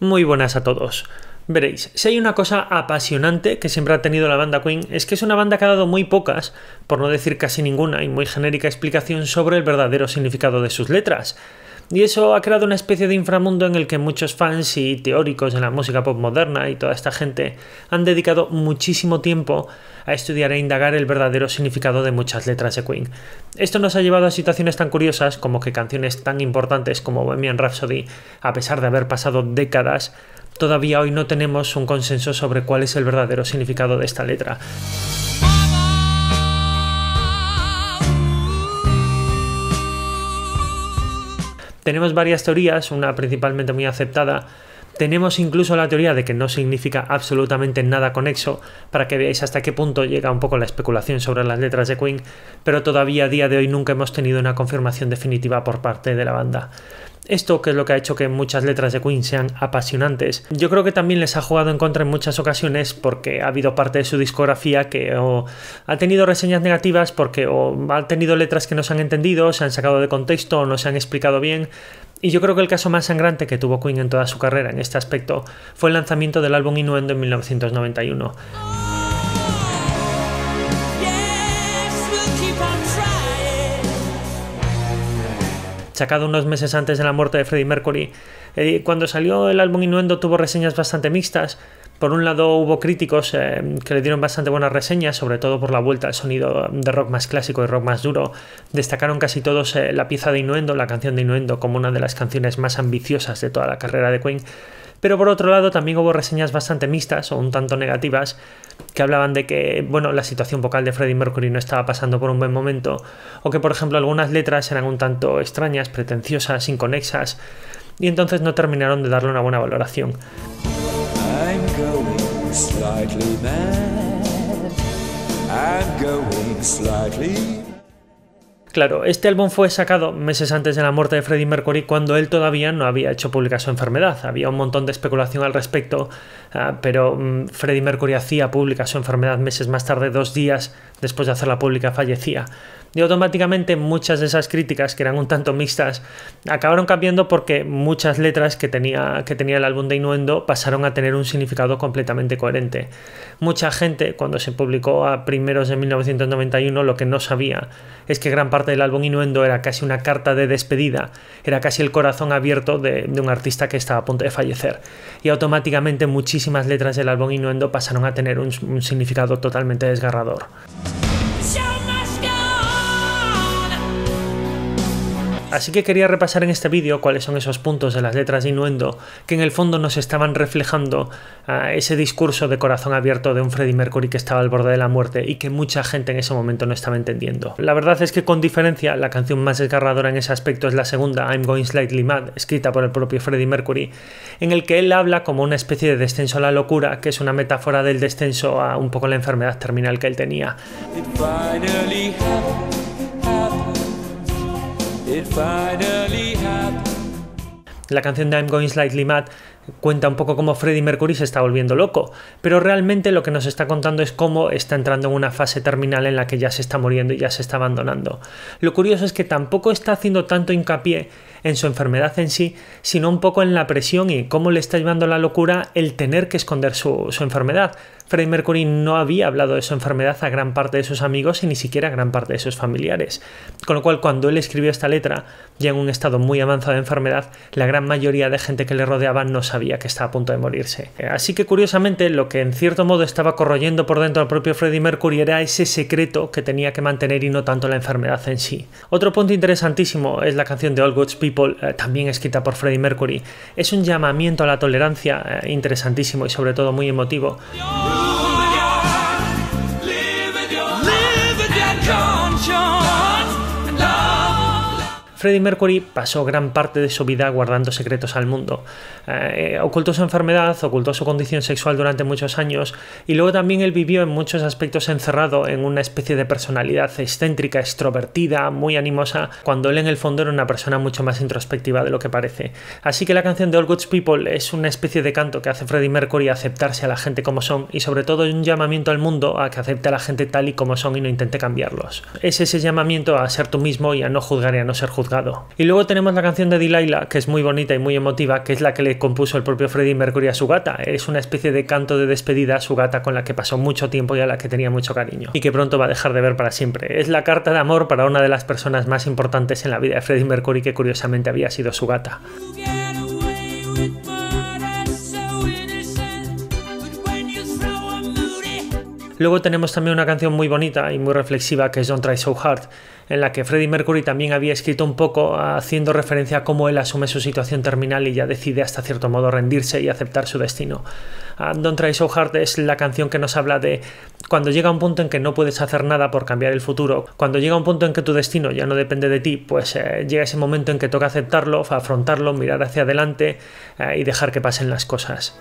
Muy buenas a todos. Veréis, si hay una cosa apasionante que siempre ha tenido la banda Queen es que es una banda que ha dado muy pocas, por no decir casi ninguna, y muy genérica explicación sobre el verdadero significado de sus letras. Y eso ha creado una especie de inframundo en el que muchos fans y teóricos de la música pop moderna y toda esta gente han dedicado muchísimo tiempo a estudiar e indagar el verdadero significado de muchas letras de Queen. Esto nos ha llevado a situaciones tan curiosas como que canciones tan importantes como Bohemian Rhapsody, a pesar de haber pasado décadas, todavía hoy no tenemos un consenso sobre cuál es el verdadero significado de esta letra. Tenemos varias teorías, una principalmente muy aceptada, tenemos incluso la teoría de que no significa absolutamente nada conexo, para que veáis hasta qué punto llega un poco la especulación sobre las letras de Queen, pero todavía a día de hoy nunca hemos tenido una confirmación definitiva por parte de la banda. Esto que es lo que ha hecho que muchas letras de Queen sean apasionantes. Yo creo que también les ha jugado en contra en muchas ocasiones porque ha habido parte de su discografía que o ha tenido reseñas negativas porque o ha tenido letras que no se han entendido, se han sacado de contexto o no se han explicado bien. Y yo creo que el caso más sangrante que tuvo Queen en toda su carrera en este aspecto fue el lanzamiento del álbum Innuendo en 1991. sacado unos meses antes de la muerte de Freddie Mercury. Eh, cuando salió el álbum Innuendo tuvo reseñas bastante mixtas, por un lado hubo críticos eh, que le dieron bastante buenas reseñas, sobre todo por la vuelta al sonido de rock más clásico y rock más duro. Destacaron casi todos eh, la pieza de Innuendo, la canción de Innuendo, como una de las canciones más ambiciosas de toda la carrera de Queen. Pero por otro lado también hubo reseñas bastante mixtas o un tanto negativas que hablaban de que bueno, la situación vocal de Freddie Mercury no estaba pasando por un buen momento o que por ejemplo algunas letras eran un tanto extrañas, pretenciosas, inconexas y entonces no terminaron de darle una buena valoración. Claro, este álbum fue sacado meses antes de la muerte de Freddie Mercury cuando él todavía no había hecho pública su enfermedad. Había un montón de especulación al respecto Ah, pero mm, Freddie Mercury hacía pública su enfermedad meses más tarde, dos días después de hacerla pública, fallecía. Y automáticamente muchas de esas críticas, que eran un tanto mixtas, acabaron cambiando porque muchas letras que tenía, que tenía el álbum de Innuendo pasaron a tener un significado completamente coherente. Mucha gente, cuando se publicó a primeros de 1991, lo que no sabía es que gran parte del álbum Inuendo era casi una carta de despedida, era casi el corazón abierto de, de un artista que estaba a punto de fallecer. Y automáticamente muchísimas muchísimas letras del álbum inuendo pasaron a tener un significado totalmente desgarrador. Así que quería repasar en este vídeo cuáles son esos puntos de las letras de innuendo que en el fondo nos estaban reflejando ah, ese discurso de corazón abierto de un Freddie Mercury que estaba al borde de la muerte y que mucha gente en ese momento no estaba entendiendo. La verdad es que con diferencia la canción más desgarradora en ese aspecto es la segunda, I'm Going Slightly Mad, escrita por el propio Freddie Mercury, en el que él habla como una especie de descenso a la locura, que es una metáfora del descenso a un poco la enfermedad terminal que él tenía. La canción de I'm Going Slightly Mad cuenta un poco cómo Freddie Mercury se está volviendo loco, pero realmente lo que nos está contando es cómo está entrando en una fase terminal en la que ya se está muriendo y ya se está abandonando. Lo curioso es que tampoco está haciendo tanto hincapié en su enfermedad en sí, sino un poco en la presión y cómo le está llevando la locura el tener que esconder su, enfermedad. Freddie Mercury no había hablado de su enfermedad a gran parte de sus amigos y ni siquiera a gran parte de sus familiares. Con lo cual, cuando él escribió esta letra, ya en un estado muy avanzado de enfermedad, la gran mayoría de gente que le rodeaba no sabía sabía que estaba a punto de morirse. Eh, así que curiosamente lo que en cierto modo estaba corroyendo por dentro al propio Freddie Mercury era ese secreto que tenía que mantener y no tanto la enfermedad en sí. Otro punto interesantísimo es la canción de All Good People, eh, también escrita por Freddie Mercury. Es un llamamiento a la tolerancia eh, interesantísimo y sobre todo muy emotivo. Freddie Mercury pasó gran parte de su vida guardando secretos al mundo. Eh, eh, ocultó su enfermedad, ocultó su condición sexual durante muchos años y luego también él vivió en muchos aspectos encerrado en una especie de personalidad excéntrica, extrovertida, muy animosa, cuando él en el fondo era una persona mucho más introspectiva de lo que parece. Así que la canción de All Good People es una especie de canto que hace Freddie Mercury aceptarse a la gente como son y sobre todo un llamamiento al mundo a que acepte a la gente tal y como son y no intente cambiarlos. Es ese llamamiento a ser tú mismo y a no juzgar y a no ser juzgado y luego tenemos la canción de Delilah, que es muy bonita y muy emotiva, que es la que le compuso el propio Freddie Mercury a su gata. Es una especie de canto de despedida a su gata con la que pasó mucho tiempo y a la que tenía mucho cariño, y que pronto va a dejar de ver para siempre. Es la carta de amor para una de las personas más importantes en la vida de Freddie Mercury, que curiosamente había sido su gata. Luego tenemos también una canción muy bonita y muy reflexiva que es Don't Try So Hard, en la que Freddie Mercury también había escrito un poco haciendo referencia a cómo él asume su situación terminal y ya decide hasta cierto modo rendirse y aceptar su destino. Ah, Don't Try So Hard es la canción que nos habla de cuando llega un punto en que no puedes hacer nada por cambiar el futuro, cuando llega un punto en que tu destino ya no depende de ti, pues eh, llega ese momento en que toca aceptarlo, afrontarlo, mirar hacia adelante eh, y dejar que pasen las cosas.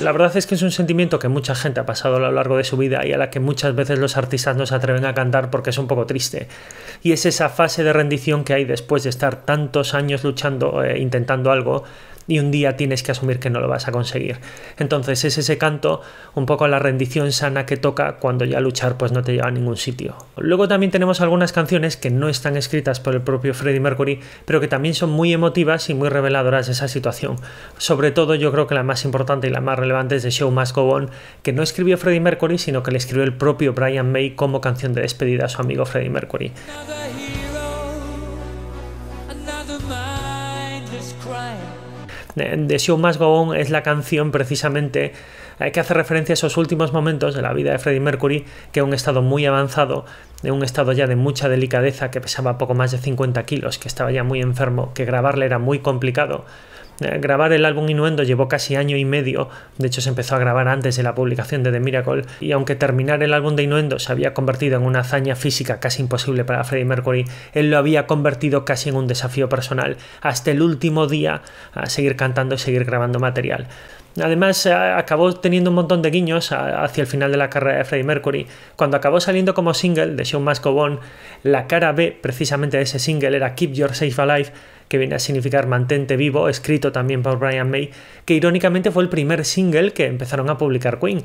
La verdad es que es un sentimiento que mucha gente ha pasado a lo largo de su vida y a la que muchas veces los artistas no se atreven a cantar porque es un poco triste. Y es esa fase de rendición que hay después de estar tantos años luchando, e intentando algo, y un día tienes que asumir que no lo vas a conseguir. Entonces es ese canto, un poco la rendición sana que toca cuando ya luchar pues no te lleva a ningún sitio. Luego también tenemos algunas canciones que no están escritas por el propio Freddie Mercury, pero que también son muy emotivas y muy reveladoras de esa situación. Sobre todo yo creo que la más importante y la más relevante es The Show Must Go On, que no escribió Freddie Mercury, sino que le escribió el propio Brian May como canción de despedida a su amigo Freddie Mercury. de, Show Must Go es la canción precisamente eh, que hace referencia a esos últimos momentos de la vida de Freddie Mercury, que en un estado muy avanzado, de un estado ya de mucha delicadeza, que pesaba poco más de 50 kilos, que estaba ya muy enfermo, que grabarle era muy complicado, eh, grabar el álbum Innuendo llevó casi año y medio, de hecho se empezó a grabar antes de la publicación de The Miracle, y aunque terminar el álbum de Innuendo se había convertido en una hazaña física casi imposible para Freddie Mercury, él lo había convertido casi en un desafío personal, hasta el último día a seguir cantando y seguir grabando material. Además, eh, acabó teniendo un montón de guiños hacia el final de la carrera de Freddie Mercury. Cuando acabó saliendo como single de Show Must Go la cara B precisamente de ese single era Keep Your Safe Alive, que viene a significar Mantente vivo, escrito también por Brian May, que irónicamente fue el primer single que empezaron a publicar Queen.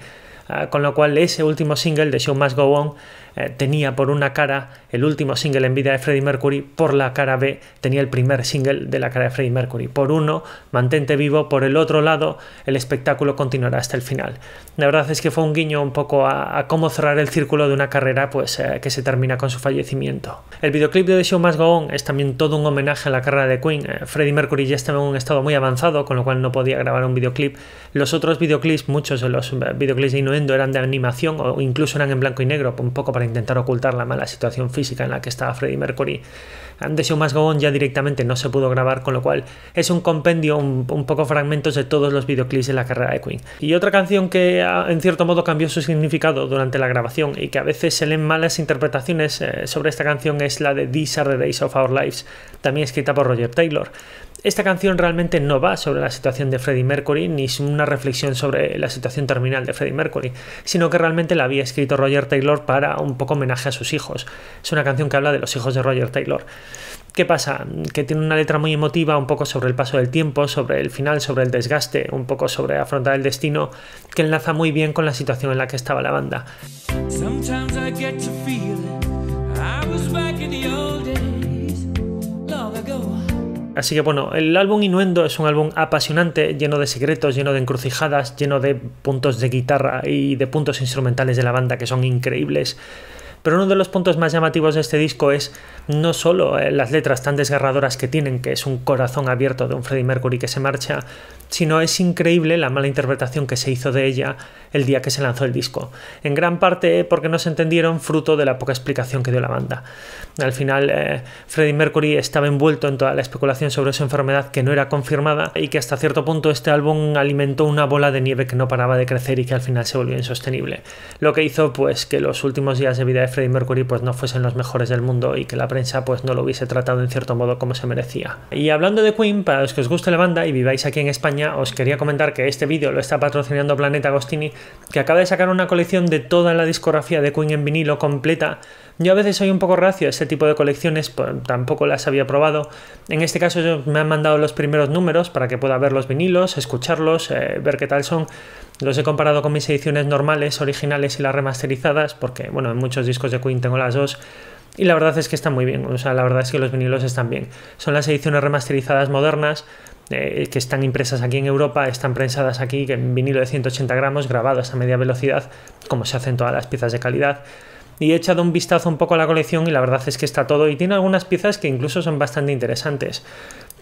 Ah, con lo cual ese último single, de Show Must Go On, eh, tenía por una cara el último single en vida de Freddie Mercury, por la cara B tenía el primer single de la cara de Freddie Mercury. Por uno, mantente vivo, por el otro lado, el espectáculo continuará hasta el final. La verdad es que fue un guiño un poco a, cómo cerrar el círculo de una carrera pues, eh, que se termina con su fallecimiento. El videoclip de Show Must Go On es también todo un homenaje a la carrera de Queen. Eh, Freddie Mercury ya estaba en un estado muy avanzado, con lo cual no podía grabar un videoclip. Los otros videoclips, muchos de los videoclips de Inuit, eran de animación o incluso eran en blanco y negro, un poco para intentar ocultar la mala situación física en la que estaba Freddie Mercury. Antes Show Más Go ya directamente no se pudo grabar, con lo cual es un compendio, un, un poco fragmentos de todos los videoclips de la carrera de Queen. Y otra canción que ah, en cierto modo cambió su significado durante la grabación y que a veces se leen malas interpretaciones eh, sobre esta canción es la de These Are the Days of Our Lives, también escrita por Roger Taylor. Esta canción realmente no va sobre la situación de Freddie Mercury ni es una reflexión sobre la situación terminal de Freddie Mercury, sino que realmente la había escrito Roger Taylor para un poco homenaje a sus hijos. Es una canción que habla de los hijos de Roger Taylor. ¿Qué pasa? Que tiene una letra muy emotiva, un poco sobre el paso del tiempo, sobre el final, sobre el desgaste, un poco sobre afrontar el destino, que enlaza muy bien con la situación en la que estaba la banda. Así que bueno, el álbum Inuendo es un álbum apasionante, lleno de secretos, lleno de encrucijadas, lleno de puntos de guitarra y de puntos instrumentales de la banda que son increíbles. Pero uno de los puntos más llamativos de este disco es no solo eh, las letras tan desgarradoras que tienen, que es un corazón abierto de un Freddie Mercury que se marcha, sino es increíble la mala interpretación que se hizo de ella el día que se lanzó el disco. En gran parte porque no se entendieron fruto de la poca explicación que dio la banda. Al final, eh, Freddie Mercury estaba envuelto en toda la especulación sobre su enfermedad que no era confirmada y que hasta cierto punto este álbum alimentó una bola de nieve que no paraba de crecer y que al final se volvió insostenible. Lo que hizo pues que los últimos días de vida de Freddie Mercury pues no fuesen los mejores del mundo y que la prensa pues no lo hubiese tratado en cierto modo como se merecía. Y hablando de Queen, para los que os guste la banda y viváis aquí en España, os quería comentar que este vídeo lo está patrocinando Planeta Agostini, que acaba de sacar una colección de toda la discografía de Queen en vinilo completa. Yo a veces soy un poco racio, a este tipo de colecciones, pues, tampoco las había probado. En este caso me han mandado los primeros números para que pueda ver los vinilos, escucharlos, eh, ver qué tal son los he comparado con mis ediciones normales, originales y las remasterizadas, porque, bueno, en muchos discos de Queen tengo las dos. Y la verdad es que están muy bien, o sea, la verdad es que los vinilos están bien. Son las ediciones remasterizadas modernas, eh, que están impresas aquí en Europa, están prensadas aquí, en vinilo de 180 gramos, grabadas a media velocidad, como se hacen todas las piezas de calidad. Y he echado un vistazo un poco a la colección y la verdad es que está todo y tiene algunas piezas que incluso son bastante interesantes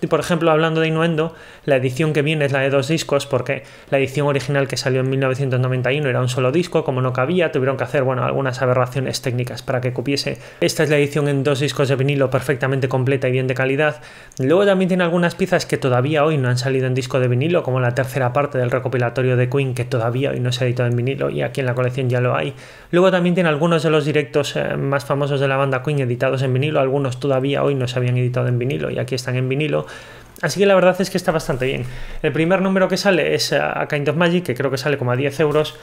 por ejemplo, hablando de Innuendo, la edición que viene es la de dos discos, porque la edición original que salió en 1991 era un solo disco, como no cabía, tuvieron que hacer bueno, algunas aberraciones técnicas para que cupiese. Esta es la edición en dos discos de vinilo perfectamente completa y bien de calidad. Luego también tiene algunas piezas que todavía hoy no han salido en disco de vinilo, como la tercera parte del recopilatorio de Queen, que todavía hoy no se ha editado en vinilo y aquí en la colección ya lo hay. Luego también tiene algunos de los directos eh, más famosos de la banda Queen editados en vinilo, algunos todavía hoy no se habían editado en vinilo y aquí están en vinilo. Así que la verdad es que está bastante bien. El primer número que sale es A Kind of Magic, que creo que sale como a 10 euros.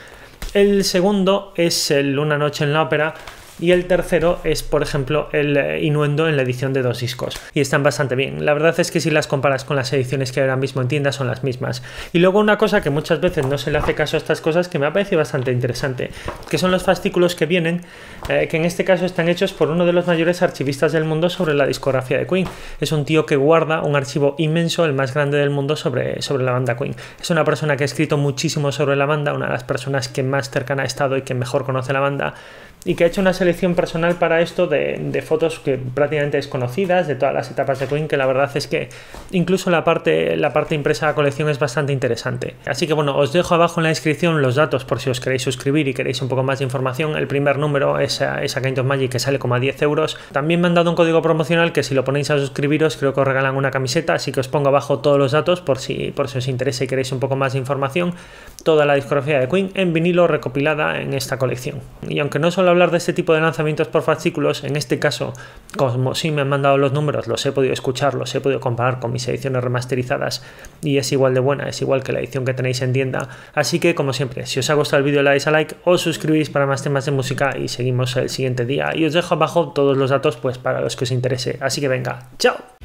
El segundo es el Una Noche en la Ópera, y el tercero es, por ejemplo, el eh, inuendo en la edición de dos discos. Y están bastante bien. La verdad es que si las comparas con las ediciones que ahora mismo en tiendas, son las mismas. Y luego una cosa que muchas veces no se le hace caso a estas cosas que me ha parecido bastante interesante, que son los fascículos que vienen, eh, que en este caso están hechos por uno de los mayores archivistas del mundo sobre la discografía de Queen. Es un tío que guarda un archivo inmenso, el más grande del mundo sobre, sobre la banda Queen. Es una persona que ha escrito muchísimo sobre la banda, una de las personas que más cercana ha estado y que mejor conoce la banda y que ha hecho una selección personal para esto de, fotos que prácticamente desconocidas, de todas las etapas de Queen, que la verdad es que incluso la parte, la parte impresa de la colección es bastante interesante. Así que bueno, os dejo abajo en la descripción los datos por si os queréis suscribir y queréis un poco más de información. El primer número es a, es a Kind of Magic que sale como a 10 euros. También me han dado un código promocional que si lo ponéis a suscribiros creo que os regalan una camiseta, así que os pongo abajo todos los datos por si, por si os interesa y queréis un poco más de información. Toda la discografía de Queen en vinilo recopilada en esta colección. Y aunque no solo hablar de este tipo de lanzamientos por fascículos, en este caso, como si me han mandado los números, los he podido escuchar, los he podido comparar con mis ediciones remasterizadas y es igual de buena, es igual que la edición que tenéis en tienda. Así que, como siempre, si os ha gustado el vídeo, le dais a like, o suscribís para más temas de música y seguimos el siguiente día. Y os dejo abajo todos los datos pues para los que os interese. Así que venga, chao.